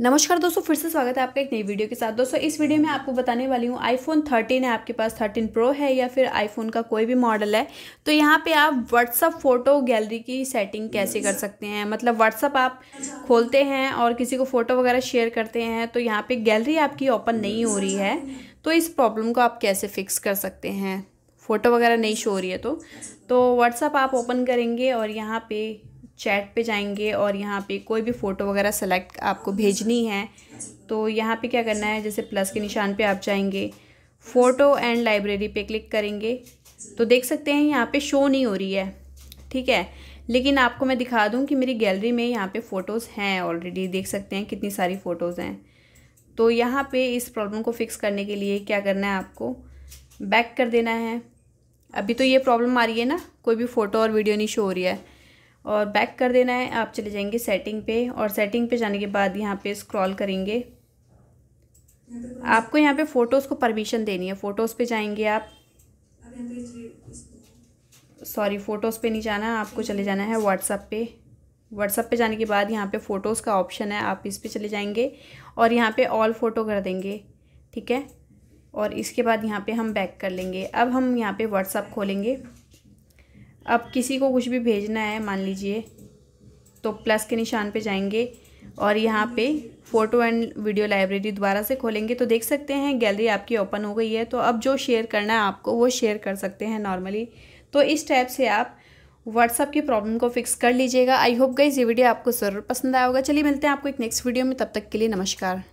नमस्कार दोस्तों फिर से स्वागत है आपका एक नई वीडियो के साथ दोस्तों इस वीडियो में आपको बताने वाली हूँ आईफोन 13 है आपके पास 13 प्रो है या फिर आईफोन का कोई भी मॉडल है तो यहाँ पे आप व्हाट्सअप फ़ोटो गैलरी की सेटिंग कैसे कर सकते हैं मतलब व्हाट्सअप आप खोलते हैं और किसी को फ़ोटो वगैरह शेयर करते हैं तो यहाँ पर गैलरी आपकी ओपन नहीं हो रही है तो इस प्रॉब्लम को आप कैसे फिक्स कर सकते हैं फ़ोटो वगैरह नहीं शो हो रही है तो, तो व्हाट्सअप आप ओपन करेंगे और यहाँ पर चैट पे जाएंगे और यहाँ पे कोई भी फ़ोटो वगैरह सेलेक्ट आपको भेजनी है तो यहाँ पे क्या करना है जैसे प्लस के निशान पे आप जाएंगे फ़ोटो एंड लाइब्रेरी पे क्लिक करेंगे तो देख सकते हैं यहाँ पे शो नहीं हो रही है ठीक है लेकिन आपको मैं दिखा दूँ कि मेरी गैलरी में यहाँ पर फ़ोटोज़ हैं ऑलरेडी देख सकते हैं कितनी सारी फ़ोटोज़ हैं तो यहाँ पर इस प्रॉब्लम को फिक्स करने के लिए क्या करना है आपको बैक कर देना है अभी तो ये प्रॉब्लम आ रही है ना कोई भी फ़ोटो और वीडियो नहीं शो हो रही है और बैक कर देना है आप चले जाएंगे सेटिंग पे और सेटिंग पे जाने के बाद यहाँ पे स्क्रॉल करेंगे आपको यहाँ पे फ़ोटोज़ को परमिशन देनी है फ़ोटोज़ पे जाएंगे आप सॉरी फ़ोटोज़ पे नहीं जाना आपको चले जाना है व्हाट्सअप पे व्हाट्सअप पे जाने के बाद यहाँ पे फ़ोटोज़ का ऑप्शन है आप इस पर चले जाएंगे और यहाँ पे ऑल फ़ोटो कर देंगे ठीक है और इसके बाद यहाँ पे हम बैक कर लेंगे अब हम यहाँ पे व्हाट्सअप खोलेंगे अब किसी को कुछ भी भेजना है मान लीजिए तो प्लस के निशान पे जाएंगे और यहाँ पे फ़ोटो एंड वीडियो लाइब्रेरी दोबारा से खोलेंगे तो देख सकते हैं गैलरी आपकी ओपन हो गई है तो अब जो शेयर करना है आपको वो शेयर कर सकते हैं नॉर्मली तो इस टाइप से आप व्हाट्सअप की प्रॉब्लम को फिक्स कर लीजिएगा आई होप गई ये वीडियो आपको ज़रूर पसंद आया होगा चलिए मिलते हैं आपको एक नेक्स्ट वीडियो में तब तक के लिए नमस्कार